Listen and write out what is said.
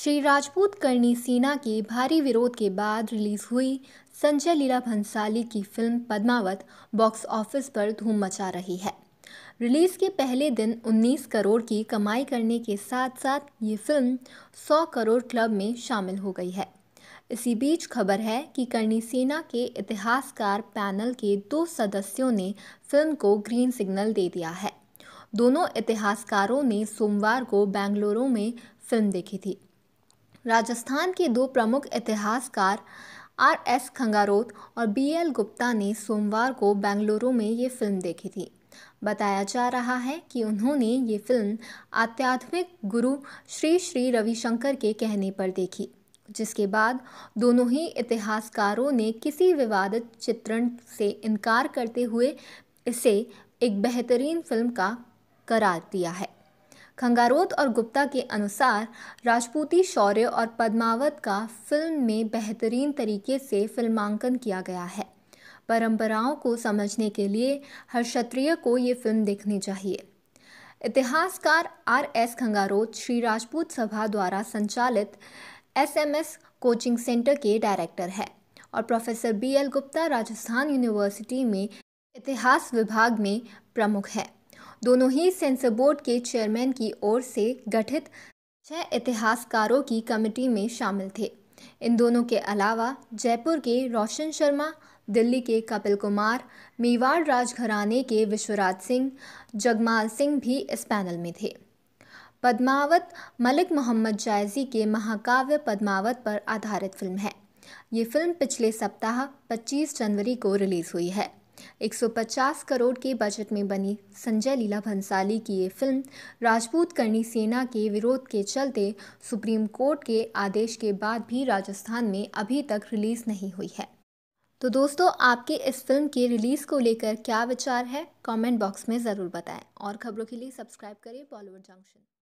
श्री राजपूत करनी सेना के भारी विरोध के बाद रिलीज हुई संजय लीला भंसाली की फिल्म पद्मावत बॉक्स ऑफिस पर धूम मचा रही है रिलीज के पहले दिन 19 करोड़ की कमाई करने के साथ साथ ये फिल्म 100 करोड़ क्लब में शामिल हो गई है इसी बीच खबर है कि करनी सेना के इतिहासकार पैनल के दो सदस्यों ने फिल्म को ग्रीन सिग्नल दे दिया है दोनों इतिहासकारों ने सोमवार को बेंगलुरु में फिल्म देखी थी राजस्थान के दो प्रमुख इतिहासकार आर एस खंगारोत और बी एल गुप्ता ने सोमवार को बेंगलुरु में ये फिल्म देखी थी बताया जा रहा है कि उन्होंने ये फिल्म आध्यात्मिक गुरु श्री श्री रविशंकर के कहने पर देखी जिसके बाद दोनों ही इतिहासकारों ने किसी विवादित चित्रण से इनकार करते हुए इसे एक बेहतरीन फिल्म का करार दिया है खंगारोत और गुप्ता के अनुसार राजपूती शौर्य और पद्मावत का फिल्म में बेहतरीन तरीके से फिल्मांकन किया गया है परंपराओं को समझने के लिए हर क्षत्रिय को ये फिल्म देखनी चाहिए इतिहासकार आर एस खंगारोत श्री राजपूत सभा द्वारा संचालित S M S coaching centre के डायरेक्टर है और professor B L Gupta Rajasthan university में इतिहास विभाग में प्रमुख है दोनों ही सेंसर बोर्ड के चेयरमैन की ओर से गठित छह इतिहासकारों की कमेटी में शामिल थे इन दोनों के अलावा जयपुर के रोशन शर्मा दिल्ली के कपिल कुमार मेवाड़ राजघराने के विश्वराज सिंह जगमाल सिंह भी इस पैनल में थे पद्मावत मलिक मोहम्मद जायजी के महाकाव्य पद्मावत पर आधारित फिल्म है ये फिल्म पिछले सप्ताह 25 जनवरी को रिलीज़ हुई है 150 करोड़ के बजट में बनी संजय लीला भंसाली की ये फिल्म राजपूत करनी सेना के विरोध के चलते सुप्रीम कोर्ट के आदेश के बाद भी राजस्थान में अभी तक रिलीज़ नहीं हुई है तो दोस्तों आपके इस फिल्म के रिलीज़ को लेकर क्या विचार है कमेंट बॉक्स में ज़रूर बताएं और खबरों के लिए सब्सक्राइब करें बॉलीवुड जंक्शन